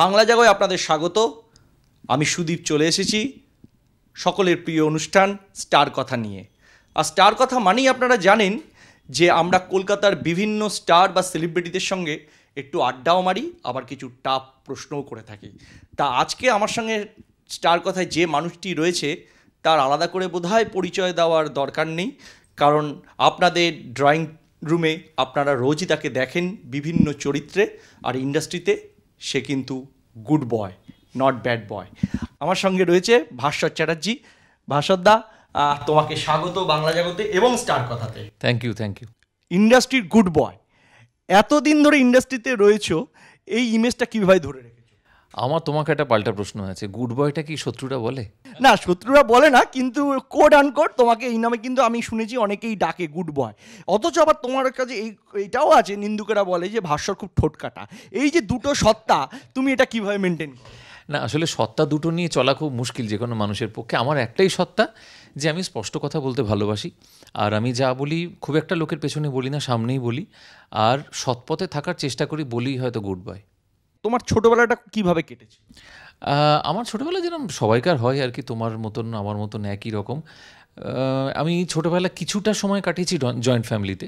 বাংলা জায়গায় আপনাদের স্বাগত আমি সুদীপ চলে এসেছি সকলের প্রিয় অনুষ্ঠান স্টার কথা নিয়ে আর স্টার কথা মানেই আপনারা জানেন যে আমরা কলকাতার বিভিন্ন স্টার বা সেলিব্রিটিদের সঙ্গে একটু আড্ডাও মারি আবার কিছু টাপ প্রশ্নও করে থাকি তা আজকে আমার সঙ্গে স্টার কথায় যে মানুষটি রয়েছে তার আলাদা করে বোধহয় পরিচয় দেওয়ার দরকার নেই কারণ আপনাদের ড্রয়িং রুমে আপনারা রোজই তাকে দেখেন বিভিন্ন চরিত্রে আর ইন্ডাস্ট্রিতে সে কিন্তু good boy not bad boy আমার সঙ্গে রয়েছে ভাস্বর চ্যাটার্জি ভাস্বরদা তোমাকে স্বাগত বাংলা জগতে এবং স্টার কথাতে থ্যাংক ইউ থ্যাংক ইউ ইন্ডাস্ট্রির গুড বয় এতদিন ধরে ইন্ডাস্ট্রিতে রয়েছ এই ইমেজটা কীভাবে ধরে রেখে আমার তোমাকে একটা পাল্টা প্রশ্ন আছে গুড বয়টা কি শত্রুরা বলে না শত্রুরা বলে না কিন্তু কোড আনকোড তোমাকে এই নামে কিন্তু আমি শুনেছি অনেকেই ডাকে গুড বয় অথচ আবার তোমার কাছে এই এটাও আছে নিন্দুকেরা বলে যে ভাস্বর খুব ঠোটকাটা এই যে দুটো সত্তা তুমি এটা কিভাবে মেনটেন না আসলে সত্তা দুটো নিয়ে চলা খুব মুশকিল যে কোনো মানুষের পক্ষে আমার একটাই সত্তা যে আমি স্পষ্ট কথা বলতে ভালোবাসি আর আমি যা বলি খুব একটা লোকের পেছনে বলি না সামনেই বলি আর সৎপথে থাকার চেষ্টা করি বলি হয়তো গুড বয় তোমার ছোটোবেলাটা কিভাবে কেটেছে আমার ছোটোবেলা যেরকম সবাইকার হয় আর কি তোমার মতন আমার মতন একই রকম আমি ছোটোবেলা কিছুটা সময় কাটিয়েছি জয়েন্ট ফ্যামিলিতে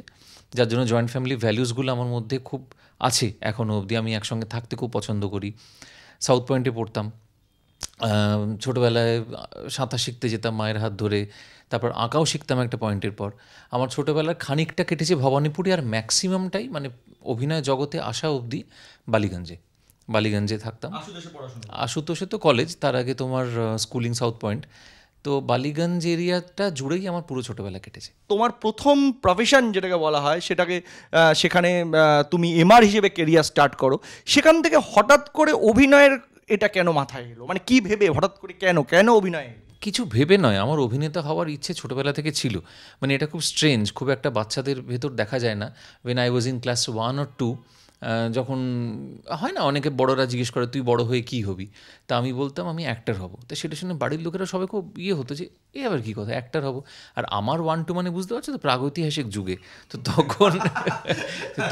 যার জন্য জয়েন্ট ফ্যামিলি ভ্যালিউসগুলো আমার মধ্যে খুব আছে এখনও অবধি আমি একসঙ্গে থাকতে খুব পছন্দ করি সাউথ পয়েন্টে পড়তাম ছোটোবেলায় সাঁতার শিখতে যেতাম মায়ের হাত ধরে তারপর আঁকাও শিখতাম একটা পয়েন্টের পর আমার ছোটোবেলার খানিকটা কেটেছে ভবানীপুরে আর ম্যাক্সিমামটাই মানে অভিনয় জগতে আসা অবধি বালিগঞ্জে বালিগঞ্জে থাকতাম আশুতোষে তো কলেজ তার আগে তোমার স্কুলিং সাউথ পয়েন্ট তো বালিগঞ্জ এরিয়াটা জুড়েই আমার পুরো ছোটোবেলা কেটেছে তোমার প্রথম প্রফেশন যেটাকে বলা হয় সেটাকে সেখানে তুমি এমআর হিসেবে কেরিয়ার স্টার্ট করো সেখান থেকে হঠাৎ করে অভিনয়ের এটা কেন মাথায় এলো মানে কি ভেবে হঠাৎ করে কেন কেন অভিনয় কিছু ভেবে নয় আমার অভিনেতা হওয়ার ইচ্ছে ছোটোবেলা থেকে ছিল মানে এটা খুব স্ট্রেঞ্জ খুব একটা বাচ্চাদের ভেতর দেখা যায় না when I was in class one or two যখন হয় না অনেকে বড়রা জিজ্ঞেস করে তুই বড় হয়ে কি হবি তা আমি বলতাম আমি অ্যাক্টার হব তা সেটা শুনে বাড়ির লোকেরা সবাই খুব ইয়ে হতো যে এ আবার কী কথা অ্যাক্টার হব আর আমার ওয়ান টু মানে বুঝতে পারছো তো প্রাগৈতিহাসিক যুগে তো তখন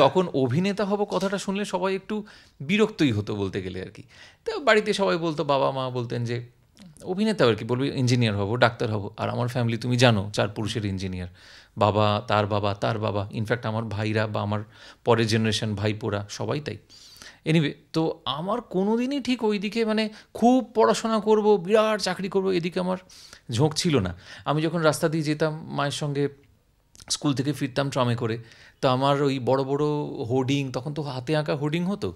তখন অভিনেতা হব কথাটা শুনলে সবাই একটু বিরক্তই হতো বলতে গেলে আর কি তো বাড়িতে সবাই বলতো বাবা মা বলতেন যে অভিনেতা আর কি বলবি ইঞ্জিনিয়ার হব ডাক্তার হব আর আমার ফ্যামিলি তুমি জানো চার পুরুষের ইঞ্জিনিয়ার বাবা তার বাবা তার বাবা ইনফ্যাক্ট আমার ভাইরা বা আমার পরের জেনারেশন ভাইপোরা সবাই তাই এনিওয়ে তো আমার কোনো দিনই ঠিক ওই দিকে মানে খুব পড়াশোনা করব বিরাট চাকরি করব এদিকে আমার ঝোঁক ছিল না আমি যখন রাস্তা দিয়ে যেতাম মায়ের সঙ্গে স্কুল থেকে ফিরতাম ট্রামে করে তো আমার ওই বড় বড় হোর্ডিং তখন তো হাতে আঁকা হোর্ডিং হতো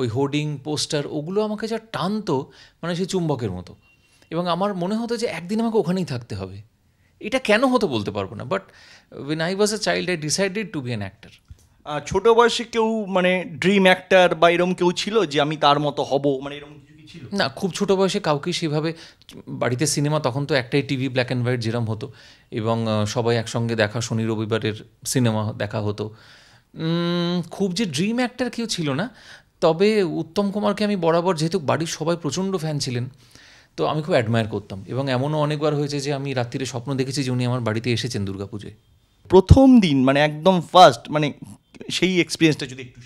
ওই হোর্ডিং পোস্টার ওগুলো আমাকে যা টানতো মানে সে চুম্বকের মতো এবং আমার মনে হতো যে একদিন আমাকে ওখানেই থাকতে হবে এটা কেন হতো বলতে পারবো না but when I was a child I decided to be an actor ছোট বয়সে কেউ মানে ড্রিম অ্যাক্টার বা এরম কেউ ছিল যে আমি তার মতো হব মানে এরকম না খুব ছোট বয়সে কাউকে সেভাবে বাড়িতে সিনেমা তখন তো একটাই টিভি ব্ল্যাক অ্যান্ড হোয়াইট যেরম হতো এবং সবাই একসঙ্গে দেখা শনি রবিবারের সিনেমা দেখা হতো খুব যে ড্রিম অ্যাক্টার কেউ ছিল না তবে উত্তম কুমারকে আমি বরাবর যেহেতু বাড়ির সবাই প্রচণ্ড ফ্যান ছিলেন তো আমি খুব অ্যাডমায়ার করতাম এবং এমনও অনেকবার হয়েছে যে আমি রাত্রিরে স্বপ্ন দেখেছি যে উনি আমার বাড়িতে এসেছেন দুর্গাপুজোয় প্রথম দিন মানে একদম ফার্স্ট মানে সেই এক্সপিরিয়েন্সটা যদি একটু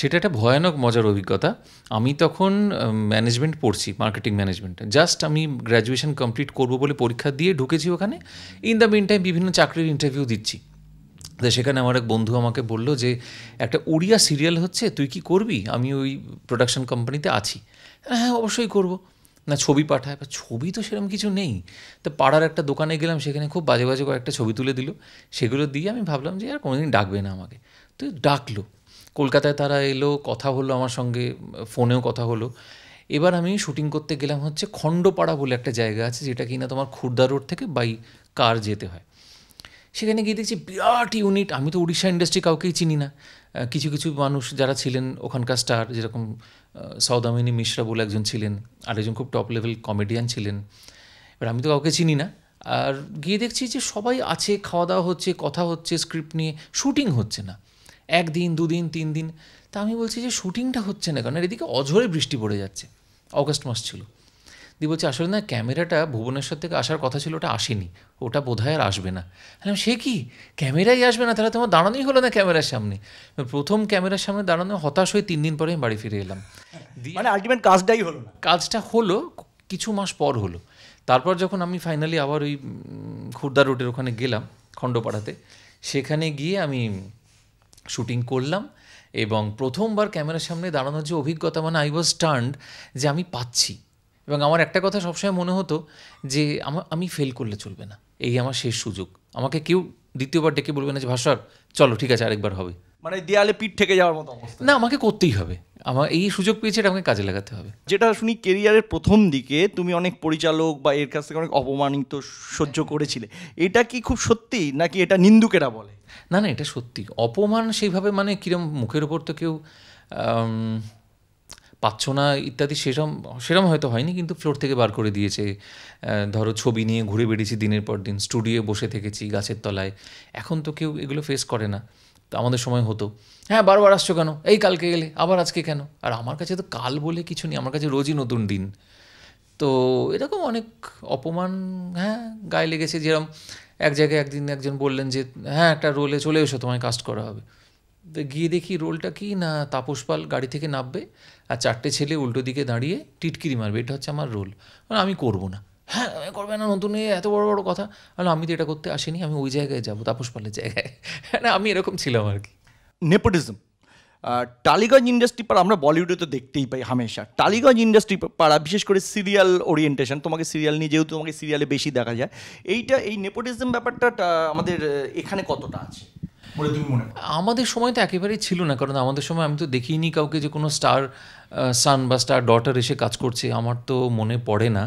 সেটা একটা ভয়ানক মজার অভিজ্ঞতা আমি তখন ম্যানেজমেন্ট পড়ছি মার্কেটিং ম্যানেজমেন্ট জাস্ট আমি গ্র্যাজুয়েশন কমপ্লিট করব বলে পরীক্ষা দিয়ে ঢুকেছি ওখানে ইন দ্য মিন টাইম বিভিন্ন চাকরির ইন্টারভিউ দিচ্ছি তো সেখানে আমার এক বন্ধু আমাকে বলল যে একটা উড়িয়া সিরিয়াল হচ্ছে তুই কি করবি আমি ওই প্রোডাকশন কোম্পানিতে আছি হ্যাঁ অবশ্যই করবো না ছবি পাঠায় বা ছবি তো সেরকম কিছু নেই তো পাড়ার একটা দোকানে গেলাম সেখানে খুব বাজে বাজে কয়েকটা ছবি তুলে দিল সেগুলো দিয়ে আমি ভাবলাম যে আর কোনোদিন ডাকবে না আমাকে তো ডাকলো কলকাতায় তারা এলো কথা হলো আমার সঙ্গে ফোনেও কথা হলো এবার আমি শুটিং করতে গেলাম হচ্ছে খণ্ডপাড়া বলে একটা জায়গা আছে যেটা কিনা তোমার খুর্দা রোড থেকে বাই কার যেতে হয় সেখানে গিয়ে দেখছি বিরাট ইউনিট আমি তো উড়িষ্যা ইন্ডাস্ট্রি কাউকেই চিনি না কিছু কিছু মানুষ যারা ছিলেন ওখানকার স্টার যেরকম সৌদামিনী মিশ্রা বলে একজন ছিলেন আরেকজন খুব টপ লেভেল কমেডিয়ান ছিলেন এবার আমি তো কাউকে চিনি না আর গিয়ে দেখছি যে সবাই আছে খাওয়া দাওয়া হচ্ছে কথা হচ্ছে স্ক্রিপ্ট নিয়ে শুটিং হচ্ছে না একদিন দুদিন তিন দিন তা আমি বলছি যে শুটিংটা হচ্ছে না কারণ এদিকে অঝরে বৃষ্টি পড়ে যাচ্ছে অগস্ট মাস ছিল দি বলছে আসলে না ক্যামেরাটা ভুবনেশ্বর থেকে আসার কথা ছিল ওটা আসেনি ওটা বোধ আর আসবে না বললাম সে কি ক্যামেরাই আসবে না তাহলে তোমার দাঁড়ানোই হলো না ক্যামেরার সামনে প্রথম ক্যামেরার সামনে দাঁড়ানো হতাশ হয়ে তিন দিন পরে আমি বাড়ি ফিরে এলাম মানে আলটিমেট কাজটাই হলো না কাজটা হলো কিছু মাস পর হলো তারপর যখন আমি ফাইনালি আবার ওই খুর্দা রোডের ওখানে গেলাম খণ্ডপাড়াতে সেখানে গিয়ে আমি শুটিং করলাম এবং প্রথমবার ক্যামেরার সামনে দাঁড়ানোর যে অভিজ্ঞতা মানে আই ওয়াজ স্টান্ড যে আমি পাচ্ছি এবং আমার একটা কথা সবসময় মনে হতো যে আমার আমি ফেল করলে চলবে না এই আমার শেষ সুযোগ আমাকে কেউ দ্বিতীয়বার ডেকে বলবে না যে ভাস্বর চলো ঠিক আছে আরেকবার হবে মানে দেয়ালে পিঠ থেকে যাওয়ার মতো অবস্থা না আমাকে করতেই হবে আমার এই সুযোগ পেয়েছে এটা আমাকে কাজে লাগাতে হবে যেটা শুনি কেরিয়ারের প্রথম দিকে তুমি অনেক পরিচালক বা এর কাছ থেকে অনেক অপমানিত সহ্য করেছিলে এটা কি খুব সত্যি নাকি এটা নিন্দুকেরা বলে না না এটা সত্যি অপমান সেইভাবে মানে কিরম মুখের ওপর তো কেউ পাচ্ছ না ইত্যাদি সেরম সেরম হয়তো হয়নি কিন্তু ফ্লোর থেকে বার করে দিয়েছে ধরো ছবি নিয়ে ঘুরে বেড়েছি দিনের পর দিন স্টুডিও বসে থেকেছি গাছের তলায় এখন তো কেউ এগুলো ফেস করে না তো আমাদের সময় হতো হ্যাঁ বারবার আসছো কেন এই কালকে গেলে আবার আজকে কেন আর আমার কাছে তো কাল বলে কিছু নেই আমার কাছে রোজই নতুন দিন তো এরকম অনেক অপমান হ্যাঁ গায়ে লেগেছে যেরকম এক জায়গায় একদিন একজন বললেন যে হ্যাঁ একটা রোলে চলে এসো তোমায় কাস্ট করা হবে তো গিয়ে দেখি রোলটা কি না তাপস পাল গাড়ি থেকে নামবে আর চারটে ছেলে উল্টো দিকে দাঁড়িয়ে টিটকিরি মারবে এটা হচ্ছে আমার রোল মানে আমি করবো না হ্যাঁ করবে না নতুন এত বড় বড় কথা তাহলে আমি তো এটা করতে আসিনি আমি ওই জায়গায় যাবো তাপস পালের জায়গায় না মানে আমি এরকম ছিলাম আর কি নেপোটিজম টালিগঞ্জ ইন্ডাস্ট্রি পাড়া আমরা বলিউডে তো দেখতেই পাই হামেশা টালিগঞ্জ ইন্ডাস্ট্রি পাড়া বিশেষ করে সিরিয়াল ওরিয়েন্টেশন তোমাকে সিরিয়াল নিয়ে যেহেতু তোমাকে সিরিয়ালে বেশি দেখা যায় এইটা এই নেপোটিজম ব্যাপারটা আমাদের এখানে কতটা আছে আমাদের সময় তো একেবারেই ছিল না কারণ আমাদের সময় আমি তো দেখিনি কাউকে যে কোনো স্টার সান বা স্টার ডটার এসে কাজ করছে আমার তো মনে পড়ে না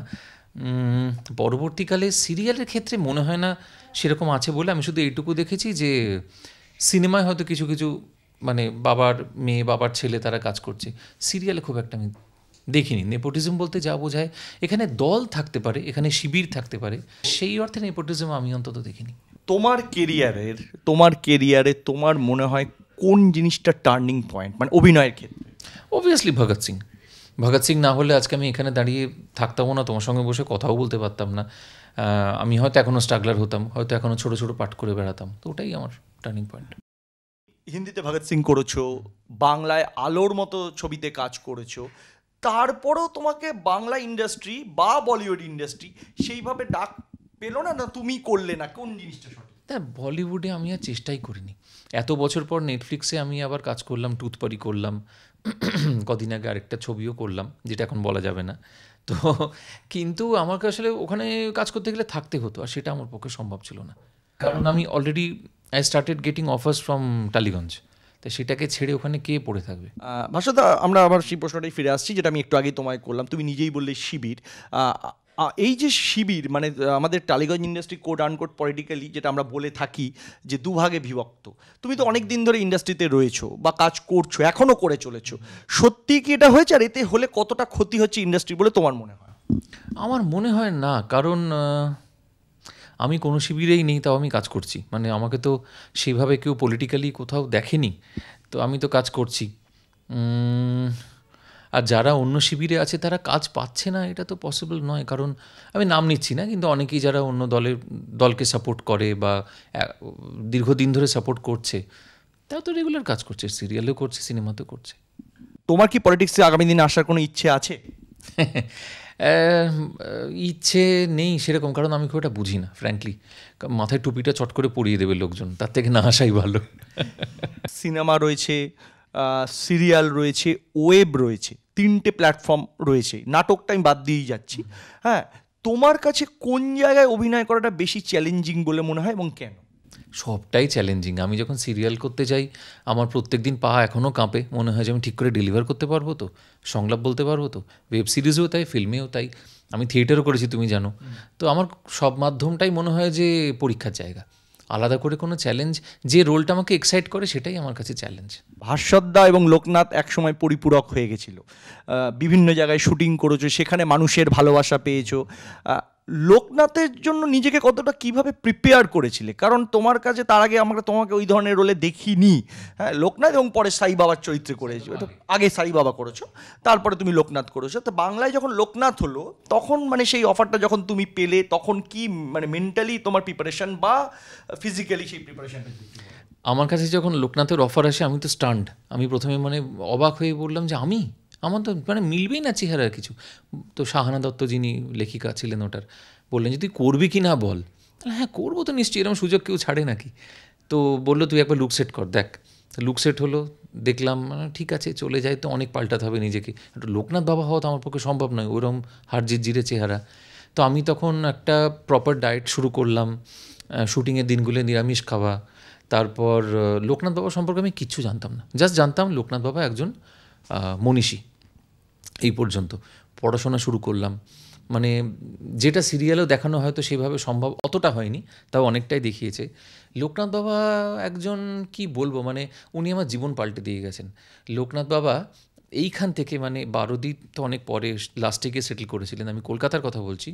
পরবর্তীকালে সিরিয়ালের ক্ষেত্রে মনে হয় না সেরকম আছে বলে আমি শুধু এইটুকু দেখেছি যে সিনেমায় হয়তো কিছু কিছু মানে বাবার মেয়ে বাবার ছেলে তারা কাজ করছে সিরিয়ালে খুব একটা আমি দেখিনি নেপোটিজম বলতে যা বোঝায় এখানে দল থাকতে পারে এখানে শিবির থাকতে পারে সেই অর্থে নেপোটিজম আমি অন্তত দেখিনি তোমার কেরিয়ারের তোমার কেরিয়ারে তোমার মনে হয় কোন জিনিসটা টার্নিং পয়েন্ট মানে অভিনয়ের ক্ষেত্রে অবভিয়াসলি ভগৎ সিং ভগৎ সিং না হলে আজকে আমি এখানে দাঁড়িয়ে থাকতামও না তোমার সঙ্গে বসে কথাও বলতে পারতাম না আমি হয়তো এখনও স্ট্রাগলার হতাম হয়তো এখনও ছোট ছোট পাঠ করে বেড়াতাম তো ওটাই আমার টার্নিং পয়েন্ট হিন্দিতে ভগৎ সিং করেছো বাংলায় আলোর মতো ছবিতে কাজ করেছো তারপরেও তোমাকে বাংলা ইন্ডাস্ট্রি বা বলিউড ইন্ডাস্ট্রি সেইভাবে ডাক পেলো না না তুমি করলে না কোন জিনিসটা সঠিক তা বলিউডে আমি আর চেষ্টাই করিনি এত বছর পর নেটফ্লিক্সে আমি আবার কাজ করলাম টুথপারি করলাম কদিন আগে আরেকটা ছবিও করলাম যেটা এখন বলা যাবে না তো কিন্তু আমাকে আসলে ওখানে কাজ করতে গেলে থাকতে হতো আর সেটা আমার পক্ষে সম্ভব ছিল না কারণ আমি already I started getting offers from Tollygunge তাই সেটাকে ছেড়ে ওখানে কে পড়ে থাকবে ভাষাদা আমরা আবার সেই প্রশ্নটাই ফিরে আসছি যেটা আমি একটু আগে তোমায় করলাম তুমি নিজেই বললে শিবির এই যে শিবির মানে আমাদের Tollygunge industry code uncode politically যেটা আমরা বলে থাকি যে দুভাগে বিভক্ত তুমি তো অনেক দিন ধরে ইন্ডাস্ট্রিতে রয়েছো বা কাজ করছো এখনও করে চলেছো সত্যি কি এটা হয়েছে আর এতে হলে কতটা ক্ষতি হচ্ছে ইন্ডাস্ট্রি বলে তোমার মনে হয় আমার মনে হয় না কারণ আমি কোনো শিবিরেই নেই তাও আমি কাজ করছি মানে আমাকে তো সেইভাবে কেউ পলিটিক্যালি কোথাও দেখেনি তো আমি তো কাজ করছি আর যারা অন্য শিবিরে আছে তারা কাজ পাচ্ছে না এটা তো পসিবল নয় কারণ আমি নাম নিচ্ছি না কিন্তু অনেকেই যারা অন্য দলের দলকে সাপোর্ট করে বা দীর্ঘদিন ধরে সাপোর্ট করছে তাও তো রেগুলার কাজ করছে সিরিয়ালেও করছে সিনেমাতেও করছে তোমার কি পলিটিক্সে আগামী দিনে আসার কোনো ইচ্ছে আছে ইচ্ছে নেই সেরকম কারণ আমি খুব একটা বুঝি না ফ্র্যাঙ্কলি মাথায় টুপিটা চট করে পরিয়ে দেবে লোকজন তার থেকে না আসাই ভালো সিনেমা রয়েছে সিরিয়াল রয়েছে ওয়েব রয়েছে তিনটে প্ল্যাটফর্ম রয়েছে নাটকটা আমি বাদ দিয়েই যাচ্ছি হ্যাঁ তোমার কাছে কোন জায়গায় অভিনয় করাটা বেশি চ্যালেঞ্জিং বলে মনে হয় এবং কেন সবটাই চ্যালেঞ্জিং আমি যখন সিরিয়াল করতে যাই আমার প্রত্যেক দিন পা এখনও কাঁপে মনে হয় যে আমি ঠিক করে ডেলিভার করতে পারবো তো সংলাপ বলতে পারবো তো ওয়েব সিরিজেও তাই ফিল্মেও তাই আমি থিয়েটারও করেছি তুমি জানো তো আমার সব মাধ্যমটাই মনে হয় যে পরীক্ষার জায়গা আলাদা করে কোনো চ্যালেঞ্জ যে রোলটা আমাকে এক্সাইট করে সেটাই আমার কাছে চ্যালেঞ্জ ভাস্বদ্দা এবং লোকনাথ একসময় পরিপূরক হয়ে গেছিল বিভিন্ন জায়গায় শুটিং করেছো সেখানে মানুষের ভালোবাসা পেয়েছো লোকনাথের জন্য নিজেকে কতটা কিভাবে প্রিপেয়ার করেছিলে কারণ তোমার কাছে তার আগে আমরা তোমাকে ওই ধরনের রোলে দেখিনি হ্যাঁ লোকনাথ এবং পরে সাই বাবার চরিত্রে করেছো আগে সাই বাবা করেছো তারপরে তুমি লোকনাথ করেছো তো বাংলায় যখন লোকনাথ হলো তখন মানে সেই অফারটা যখন তুমি পেলে তখন কি মানে মেন্টালি তোমার প্রিপারেশন বা ফিজিক্যালি সেই প্রিপারেশনটা আমার কাছে যখন লোকনাথের অফার আসে আমি তো স্টান্ড আমি প্রথমে মানে অবাক হয়ে বললাম যে আমি আমার তো মানে মিলবেই না চেহারার কিছু তো শাহানা দত্ত যিনি লেখিকা ছিলেন ওটার বললেন যে তুই করবি কি না বল তাহলে হ্যাঁ করবো তো নিশ্চয়ই এরকম সুযোগ কেউ ছাড়ে নাকি তো বললো তুই একবার লুক সেট কর দেখ লুক সেট হলো দেখলাম মানে ঠিক আছে চলে যায় তো অনেক পাল্টাতে হবে নিজেকে একটু লোকনাথ বাবা হওয়া তো আমার পক্ষে সম্ভব নয় ওরম হারজির জিরে চেহারা তো আমি তখন একটা প্রপার ডায়েট শুরু করলাম শুটিংয়ের দিনগুলো নিরামিষ খাওয়া তারপর লোকনাথ বাবা সম্পর্কে আমি কিচ্ছু জানতাম না জাস্ট জানতাম লোকনাথ বাবা একজন মনীষী এই পর্যন্ত পড়াশোনা শুরু করলাম মানে যেটা সিরিয়ালেও দেখানো হয়তো সেভাবে সম্ভব অতটা হয়নি তাও অনেকটাই দেখিয়েছে লোকনাথ বাবা একজন কি বলবো মানে উনি আমার জীবন পাল্টে দিয়ে গেছেন লোকনাথ বাবা এইখান থেকে মানে বারোদি তো অনেক পরে লাস্টে গিয়ে সেটেল করেছিলেন আমি কলকাতার কথা বলছি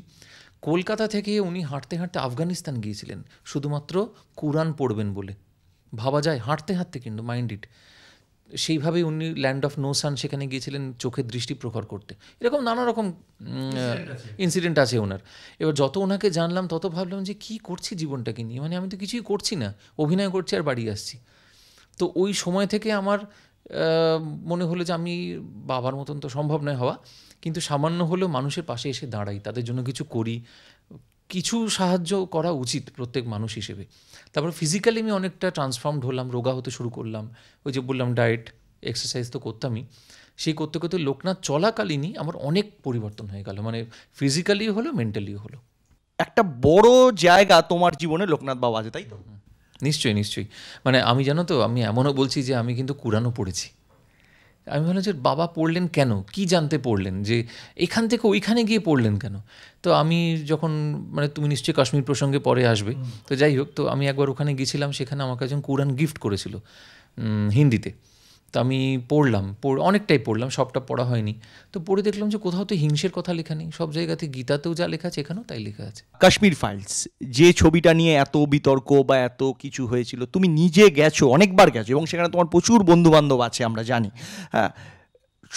কলকাতা থেকে উনি হাঁটতে হাঁটতে আফগানিস্তান গিয়েছিলেন শুধুমাত্র কোরআন পড়বেন বলে ভাবা যায় হাঁটতে হাঁটতে কিন্তু মাইন্ড ইট সেইভাবে উনি ল্যান্ড অফ নোসান সেখানে গিয়েছিলেন চোখের দৃষ্টি প্রখর করতে এরকম নানা রকম ইনসিডেন্ট আছে ওনার এবার যত ওনাকে জানলাম তত ভাবলাম যে কি করছি জীবনটাকে নিয়ে মানে আমি তো কিছুই করছি না অভিনয় করছি আর বাড়ি আসছি তো ওই সময় থেকে আমার মনে হলো যে আমি বাবার মতন তো সম্ভব নয় হওয়া কিন্তু সামান্য হলেও মানুষের পাশে এসে দাঁড়াই তাদের জন্য কিছু করি কিছু সাহায্য করা উচিত প্রত্যেক মানুষ হিসেবে তারপর ফিজিক্যালি আমি অনেকটা ট্রান্সফর্মড হলাম রোগা হতে শুরু করলাম ওই যে বললাম ডায়েট এক্সারসাইজ তো করতামই সেই করতে করতে লোকনাথ চলাকালীনই আমার অনেক পরিবর্তন হয়ে গেল মানে ফিজিক্যালিও হলো মেন্টালিও হলো একটা বড় জায়গা তোমার জীবনে লোকনাথ বাবা আছে তাই তো নিশ্চয়ই নিশ্চয়ই মানে আমি জানো তো আমি এমনও বলছি যে আমি কিন্তু কুরানো পড়েছি আমি ভাবলাম যে বাবা পড়লেন কেন কি জানতে পড়লেন যে এখান থেকে ওইখানে গিয়ে পড়লেন কেন তো আমি যখন মানে তুমি নিশ্চয়ই কাশ্মীর প্রসঙ্গে পরে আসবে তো যাই হোক তো আমি একবার ওখানে গেছিলাম সেখানে আমাকে একজন কোরআন গিফট করেছিল হিন্দিতে তো আমি পড়লাম অনেকটাই পড়লাম সবটা পড়া হয়নি তো পড়ে দেখলাম যে কোথাও তো হিংসের কথা লেখা নেই সব জায়গাতে গীতাতেও যা লেখা আছে এখানেও তাই লেখা আছে কাশ্মীর ফাইলস যে ছবিটা নিয়ে এত বিতর্ক বা এত কিছু হয়েছিল তুমি নিজে গেছো অনেকবার গেছো এবং সেখানে তোমার প্রচুর বন্ধুবান্ধব আছে আমরা জানি হ্যাঁ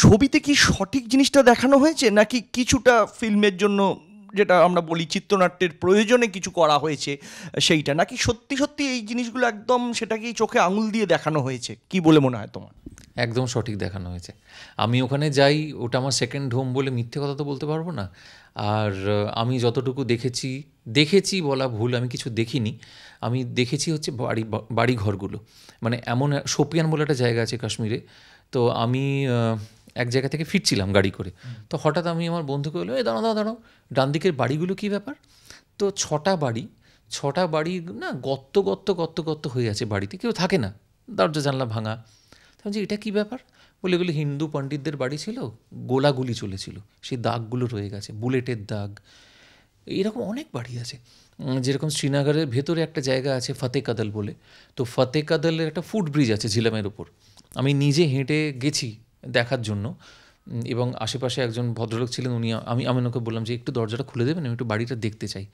ছবিতে কি সঠিক জিনিসটা দেখানো হয়েছে নাকি কিছুটা ফিল্মের জন্য যেটা আমরা বলি চিত্রনাট্যের প্রয়োজনে কিছু করা হয়েছে সেইটা নাকি সত্যি সত্যি এই জিনিসগুলো একদম সেটাকেই চোখে আঙুল দিয়ে দেখানো হয়েছে কি বলে মনে হয় তোমার একদম সঠিক দেখানো হয়েছে আমি ওখানে যাই ওটা আমার সেকেন্ড হোম বলে মিথ্যে কথা তো বলতে পারবো না আর আমি যতটুকু দেখেছি দেখেছি বলা ভুল আমি কিছু দেখিনি আমি দেখেছি হচ্ছে বাড়ি বাড়ি ঘরগুলো মানে এমন সোপিয়ান বলে একটা জায়গা আছে কাশ্মীরে তো আমি এক জায়গা থেকে ফিরছিলাম গাড়ি করে তো হঠাৎ আমি আমার বন্ধুকে বললো এ দাঁড়ো দাঁড়াও দাঁড়াও ডান দিকের বাড়িগুলো কী ব্যাপার তো ছটা বাড়ি ছটা বাড়ি না গত্ত গত্ত গত্ত গত্ত হয়ে আছে বাড়িতে কেউ থাকে না দরজা জানলা ভাঙা তখন যে এটা কী ব্যাপার বলে এগুলো হিন্দু পণ্ডিতদের বাড়ি ছিল গোলাগুলি চলেছিল সেই দাগগুলো রয়ে গেছে বুলেটের দাগ এরকম অনেক বাড়ি আছে যেরকম শ্রীনগরের ভেতরে একটা জায়গা আছে ফতে কাদল বলে তো ফতে কাদলের একটা ফুটব্রিজ আছে ঝিলামের ওপর আমি নিজে হেঁটে গেছি দেখার জন্য এবং আশেপাশে একজন ভদ্রলোক ছিলেন উনি আমি আমি ওকে বললাম যে একটু দরজাটা খুলে দেবেন আমি একটু বাড়িটা দেখতে চাই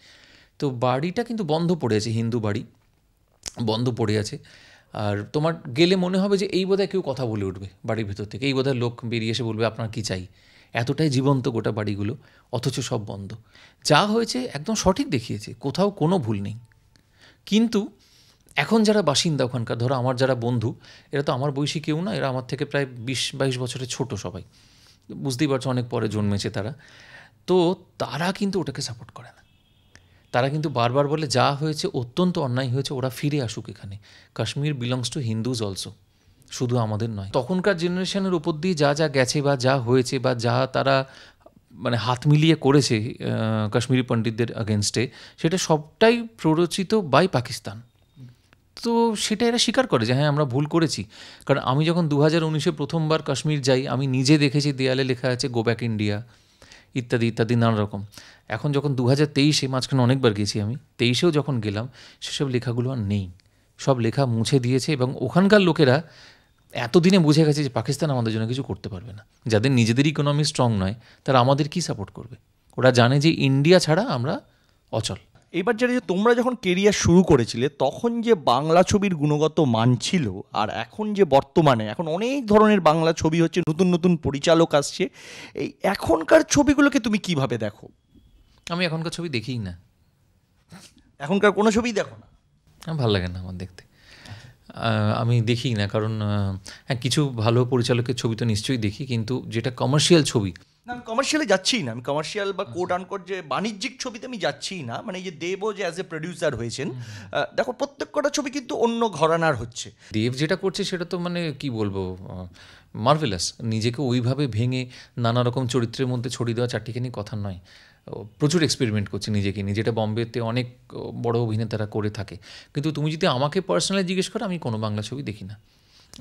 তো বাড়িটা কিন্তু বন্ধ পড়ে আছে হিন্দু বাড়ি বন্ধ পড়ে আছে আর তোমার গেলে মনে হবে যে এই বোধহয় কেউ কথা বলে উঠবে বাড়ির ভেতর থেকে এই বোধহয় লোক বেরিয়ে এসে বলবে আপনার কী চাই এতটাই জীবন্ত গোটা বাড়িগুলো অথচ সব বন্ধ যা হয়েছে একদম সঠিক দেখিয়েছে কোথাও কোনো ভুল নেই কিন্তু এখন যারা বাসিন্দা ওখানকার ধরো আমার যারা বন্ধু এরা তো আমার বয়সী কেউ না এরা আমার থেকে প্রায় বিশ বাইশ বছরের ছোট সবাই বুঝতেই পারছো অনেক পরে জন্মেছে তারা তো তারা কিন্তু ওটাকে সাপোর্ট করে না তারা কিন্তু বারবার বলে যা হয়েছে অত্যন্ত অন্যায় হয়েছে ওরা ফিরে আসুক এখানে Kashmir belongs to Hindus also শুধু আমাদের নয় তখনকার জেনারেশনের উপর দিয়ে যা যা গেছে বা যা হয়েছে বা যা তারা মানে হাত মিলিয়ে করেছে কাশ্মীরি পণ্ডিতদের আগেনস্টে সেটা সবটাই প্ররোচিত বাই পাকিস্তান তো সেটা এরা স্বীকার করে যে হ্যাঁ আমরা ভুল করেছি কারণ আমি যখন দু হাজার উনিশে প্রথমবার কাশ্মীর যাই আমি নিজে দেখেছি দেয়ালে লেখা আছে গো ব্যাক ইন্ডিয়া ইত্যাদি ইত্যাদি নানা রকম এখন যখন দু হাজার তেইশে মাঝখানে অনেকবার গেছি আমি তেইশেও যখন গেলাম সেসব লেখাগুলো আর নেই সব লেখা মুছে দিয়েছে এবং ওখানকার লোকেরা এতদিনে বুঝে গেছে যে পাকিস্তান আমাদের জন্য কিছু করতে পারবে না যাদের নিজেদের ইকোনমি স্ট্রং নয় তারা আমাদের কি সাপোর্ট করবে ওরা জানে যে ইন্ডিয়া ছাড়া আমরা অচল এবার যেটা যে তোমরা যখন কেরিয়ার শুরু করেছিলে তখন যে বাংলা ছবির গুণগত মান ছিল আর এখন যে বর্তমানে এখন অনেক ধরনের বাংলা ছবি হচ্ছে নতুন নতুন পরিচালক আসছে এই এখনকার ছবিগুলোকে তুমি কিভাবে দেখো আমি এখনকার ছবি দেখিই না এখনকার কোনো ছবিই দেখো না ভালো লাগে না আমার দেখতে আমি দেখি না কারণ হ্যাঁ কিছু ভালো পরিচালকের ছবি তো নিশ্চয়ই দেখি কিন্তু যেটা কমার্শিয়াল ছবি আমি কমার্শিয়ালে যাচ্ছি না আমি কমার্শিয়াল বা কোট আচ্ছা। আনকোট যে বাণিজ্যিক ছবিতে আমি যাচ্ছি না মানে এই যে দেবও যে অ্যাজ এ প্রডিউসার হয়েছেন দেখো প্রত্যেক কটা ছবি কিন্তু অন্য ঘরানার হচ্ছে দেব যেটা করছে সেটা তো মানে কি বলবো মার্ভেলাস নিজেকে ওইভাবে ভেঙে নানা রকম চরিত্রের মধ্যে ছড়িয়ে দেওয়া চারটিখানি কথা নয় প্রচুর এক্সপেরিমেন্ট করছে নিজেকে নিয়ে যেটা বম্বেতে অনেক বড় অভিনেতারা করে থাকে কিন্তু তুমি যদি আমাকে পার্সোনালি জিজ্ঞেস করো আমি কোনো বাংলা ছবি দেখি না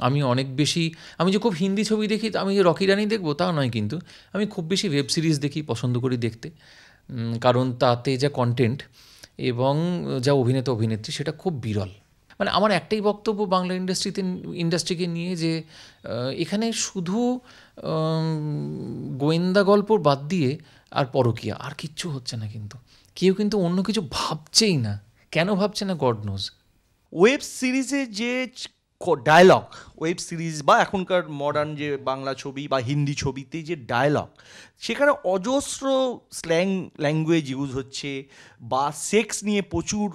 আমি অনেক বেশি আমি যে খুব হিন্দি ছবি দেখি আমি যে রকি রানি দেখবো তা নয় কিন্তু আমি খুব বেশি ওয়েব সিরিজ দেখি পছন্দ করি দেখতে কারণ তাতে যা কন্টেন্ট এবং যা অভিনেতা অভিনেত্রী সেটা খুব বিরল মানে আমার একটাই বক্তব্য বাংলা ইন্ডাস্ট্রিতে ইন্ডাস্ট্রিকে নিয়ে যে এখানে শুধু গোয়েন্দা গল্প বাদ দিয়ে আর পরকিয়া আর কিচ্ছু হচ্ছে না কিন্তু কেউ কিন্তু অন্য কিছু ভাবছেই না কেন ভাবছে না গড নোজ ওয়েব সিরিজে যে ডায়লগ ওয়েব সিরিজ বা এখনকার মডার্ন যে বাংলা ছবি বা হিন্দি ছবিতে যে ডায়লগ সেখানে অজস্র স্ল্যাং ল্যাঙ্গুয়েজ ইউজ হচ্ছে বা সেক্স নিয়ে প্রচুর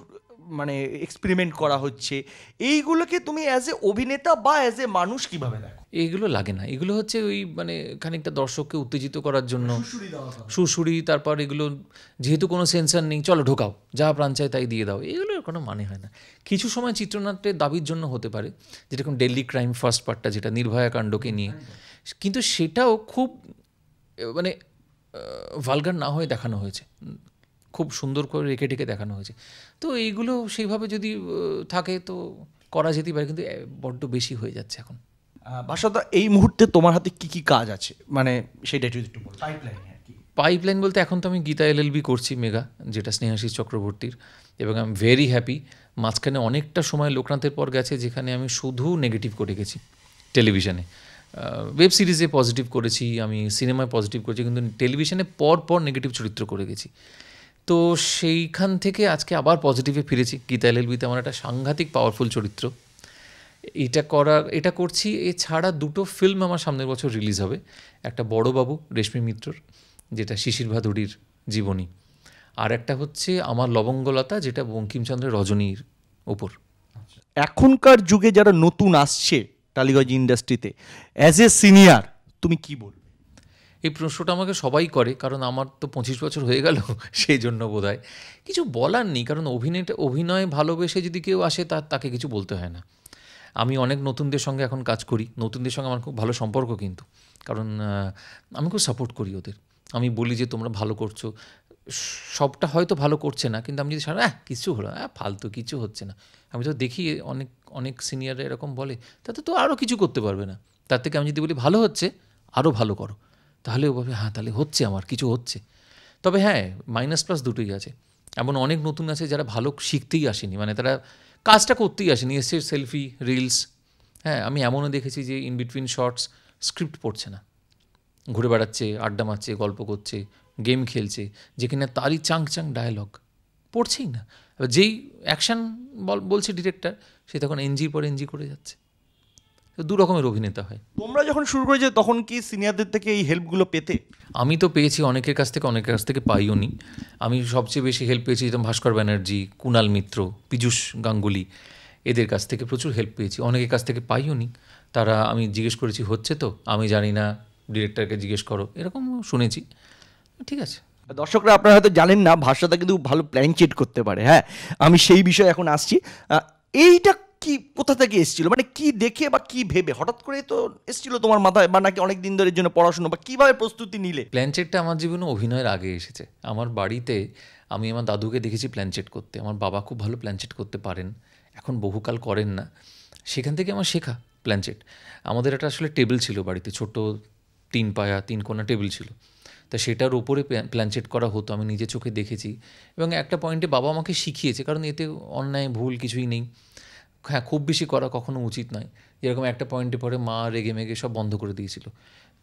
মানে এক্সপেরিমেন্ট করা হচ্ছে এইগুলোকে তুমি অ্যাজ এ অভিনেতা বা অ্যাজ এ মানুষ কিভাবে দেখো এগুলো লাগে না এগুলো হচ্ছে ওই মানে খানিকটা দর্শককে উত্তেজিত করার জন্য সুসুরি তারপর এগুলো যেহেতু কোনো সেন্সার নেই চলো ঢোকাও যা প্রাণ চায় তাই দিয়ে দাও এগুলোর কোনো মানে হয় না কিছু সময় চিত্রনাট্যের দাবির জন্য হতে পারে যেরকম ডেলি ক্রাইম ফার্স্ট পার্টটা যেটা নির্ভয়া কাণ্ডকে নিয়ে কিন্তু সেটাও খুব মানে ভালগার না হয়ে দেখানো হয়েছে খুব সুন্দর করে রেখে ঢেকে দেখানো হয়েছে তো এইগুলো সেইভাবে যদি থাকে তো করা যেতেই পারে কিন্তু বড্ড বেশি হয়ে যাচ্ছে এখন বাসাদা এই মুহূর্তে তোমার হাতে কি কি কাজ আছে মানে সেটা একটু পাইপলাইন পাইপলাইন বলতে এখন তো আমি গীতা এল করছি মেগা যেটা স্নেহাশিস চক্রবর্তীর এবং আমি ভেরি হ্যাপি মাঝখানে অনেকটা সময় লোকনাথের পর গেছে যেখানে আমি শুধু নেগেটিভ করে গেছি টেলিভিশনে ওয়েব সিরিজে পজিটিভ করেছি আমি সিনেমায় পজিটিভ করেছি কিন্তু টেলিভিশনে পর পর নেগেটিভ চরিত্র করে গেছি তো সেইখান থেকে আজকে আবার পজিটিভে ফিরেছি গীতা এলএলবিতে আমার একটা সাংঘাতিক পাওয়ারফুল চরিত্র এটা করার এটা করছি এছাড়া দুটো ফিল্ম আমার সামনের বছর রিলিজ হবে একটা বড়বাবু রেশমি মিত্রর যেটা শিশির ভাদুরীর জীবনী আর একটা হচ্ছে আমার লবঙ্গলতা যেটা বঙ্কিমচন্দ্রের রজনীর ওপর এখনকার যুগে যারা নতুন আসছে টালিগঞ্জ ইন্ডাস্ট্রিতে অ্যাজ এ সিনিয়র তুমি কি বল এই প্রশ্নটা আমাকে সবাই করে কারণ আমার তো পঁচিশ বছর হয়ে গেল সেই জন্য বোধ কিছু বলার নেই কারণ অভিনেতা অভিনয় ভালোবেসে যদি কেউ আসে তা তাকে কিছু বলতে হয় না আমি অনেক নতুনদের সঙ্গে এখন কাজ করি নতুনদের সঙ্গে আমার খুব ভালো সম্পর্ক কিন্তু কারণ আমি খুব সাপোর্ট করি ওদের আমি বলি যে তোমরা ভালো করছো সবটা হয়তো ভালো করছে না কিন্তু আমি যদি সারা কিছু হলো হ্যাঁ ফালতু কিছু হচ্ছে না আমি তো দেখি অনেক অনেক সিনিয়র এরকম বলে তাতে তো আরও কিছু করতে পারবে না তার থেকে আমি যদি বলি ভালো হচ্ছে আরও ভালো করো তাহলে ও ভাবে হ্যাঁ তাহলে হচ্ছে আমার কিছু হচ্ছে তবে হ্যাঁ মাইনাস প্লাস দুটোই আছে এমন অনেক নতুন আছে যারা ভালো শিখতেই আসেনি মানে তারা কাজটা করতেই আসেনি এসে সেলফি রিলস হ্যাঁ আমি এমনও দেখেছি যে ইন বিটুইন শর্টস স্ক্রিপ্ট পড়ছে না ঘুরে বেড়াচ্ছে আড্ডা মারছে গল্প করছে গেম খেলছে যে তারই চাং চাং ডায়ালগ পড়ছেই না যেই অ্যাকশান বলছে ডিরেক্টর সে তখন এনজি পর এনজি করে যাচ্ছে দু রকমের অভিনেতা হয় তোমরা যখন শুরু করেছে তখন কি সিনিয়রদের থেকে এই হেল্পগুলো পেতে আমি তো পেয়েছি অনেকের কাছ থেকে অনেকের কাছ থেকে পাইও নি আমি সবচেয়ে বেশি হেল্প পেয়েছি যেমন ভাস্কর ব্যানার্জি কুণাল মিত্র পীযুষ গাঙ্গুলি এদের কাছ থেকে প্রচুর হেল্প পেয়েছি অনেকের কাছ থেকে পাইও নি তারা আমি জিজ্ঞেস করেছি হচ্ছে তো আমি জানি না ডিরেক্টরকে জিজ্ঞেস করো এরকম শুনেছি ঠিক আছে দর্শকরা আপনারা হয়তো জানেন না ভাষাটা কিন্তু ভালো প্ল্যান চেট করতে পারে হ্যাঁ আমি সেই বিষয়ে এখন আসছি এইটা কি কোথা থেকে এসেছিল মানে কি দেখে বা কি ভেবে হঠাৎ করে তো এসেছিল তোমার মাথায় বা নাকি অনেক দিন ধরে জন্য পড়াশোনা বা কিভাবে প্রস্তুতি নিলে প্ল্যানচেটটা আমার জীবনে অভিনয়ের আগে এসেছে আমার বাড়িতে আমি আমার দাদুকে দেখেছি প্ল্যানচেট করতে আমার বাবা খুব ভালো প্ল্যানচেট করতে পারেন এখন বহুকাল করেন না সেখান থেকে আমার শেখা প্ল্যানচেট আমাদের একটা আসলে টেবিল ছিল বাড়িতে ছোট তিন পায়া তিন কোনা টেবিল ছিল তা সেটার ওপরে প্ল্যানচেট করা হতো আমি নিজে চোখে দেখেছি এবং একটা পয়েন্টে বাবা আমাকে শিখিয়েছে কারণ এতে অন্যায় ভুল কিছুই নেই হ্যাঁ খুব বেশি করা কখনো উচিত নয় যেরকম একটা পয়েন্টে পরে মা রেগে মেগে সব বন্ধ করে দিয়েছিল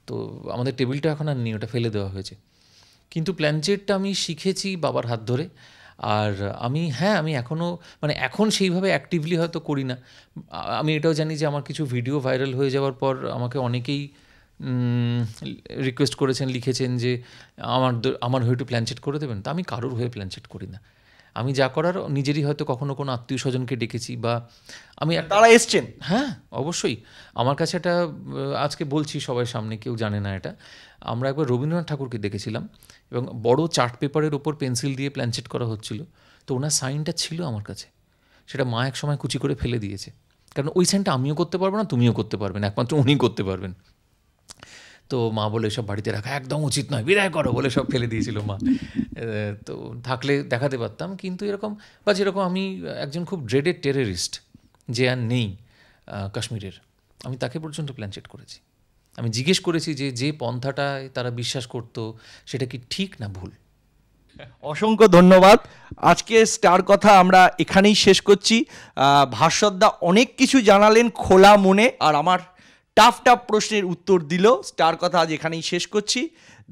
তো আমাদের টেবিলটা এখন আর নেই ওটা ফেলে দেওয়া হয়েছে কিন্তু প্ল্যানচেটটা আমি শিখেছি বাবার হাত ধরে আর আমি হ্যাঁ আমি এখনও মানে এখন সেইভাবে অ্যাক্টিভলি হয়তো করি না আমি এটাও জানি যে আমার কিছু ভিডিও ভাইরাল হয়ে যাওয়ার পর আমাকে অনেকেই রিকোয়েস্ট করেছেন লিখেছেন যে আমার আমার হয়ে একটু প্ল্যানচেট করে দেবেন তা আমি কারোর হয়ে প্ল্যানচেট করি না আমি যা করার নিজেরই হয়তো কখনো কোনো আত্মীয় স্বজনকে ডেকেছি বা আমি তারা এসছেন হ্যাঁ অবশ্যই আমার কাছে এটা আজকে বলছি সবাই সামনে কেউ জানে না এটা আমরা একবার রবীন্দ্রনাথ ঠাকুরকে দেখেছিলাম এবং বড় চার্ট পেপারের ওপর পেন্সিল দিয়ে প্ল্যানচেট করা হচ্ছিল তো ওনার সাইনটা ছিল আমার কাছে সেটা মা এক সময় কুচি করে ফেলে দিয়েছে কারণ ওই সাইনটা আমিও করতে পারবো না তুমিও করতে পারবেন একমাত্র উনি করতে পারবেন তো মা বলে সব বাড়িতে রাখা একদম উচিত নয় বিদায় করো বলে সব ফেলে দিয়েছিল মা তো থাকলে দেখাতে পারতাম কিন্তু এরকম বা যেরকম আমি একজন খুব ড্রেডেড টেররিস্ট যে আর নেই কাশ্মীরের আমি তাকে পর্যন্ত প্ল্যান চেট করেছি আমি জিজ্ঞেস করেছি যে যে পন্থাটায় তারা বিশ্বাস করত সেটা কি ঠিক না ভুল অসংখ্য ধন্যবাদ আজকে স্টার কথা আমরা এখানেই শেষ করছি ভাস্বরদা অনেক কিছু জানালেন খোলা মনে আর আমার টাফ টাফ প্রশ্নের উত্তর দিল স্টার কথা আজ এখানেই শেষ করছি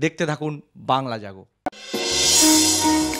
দেখতে থাকুন বাংলা জাগো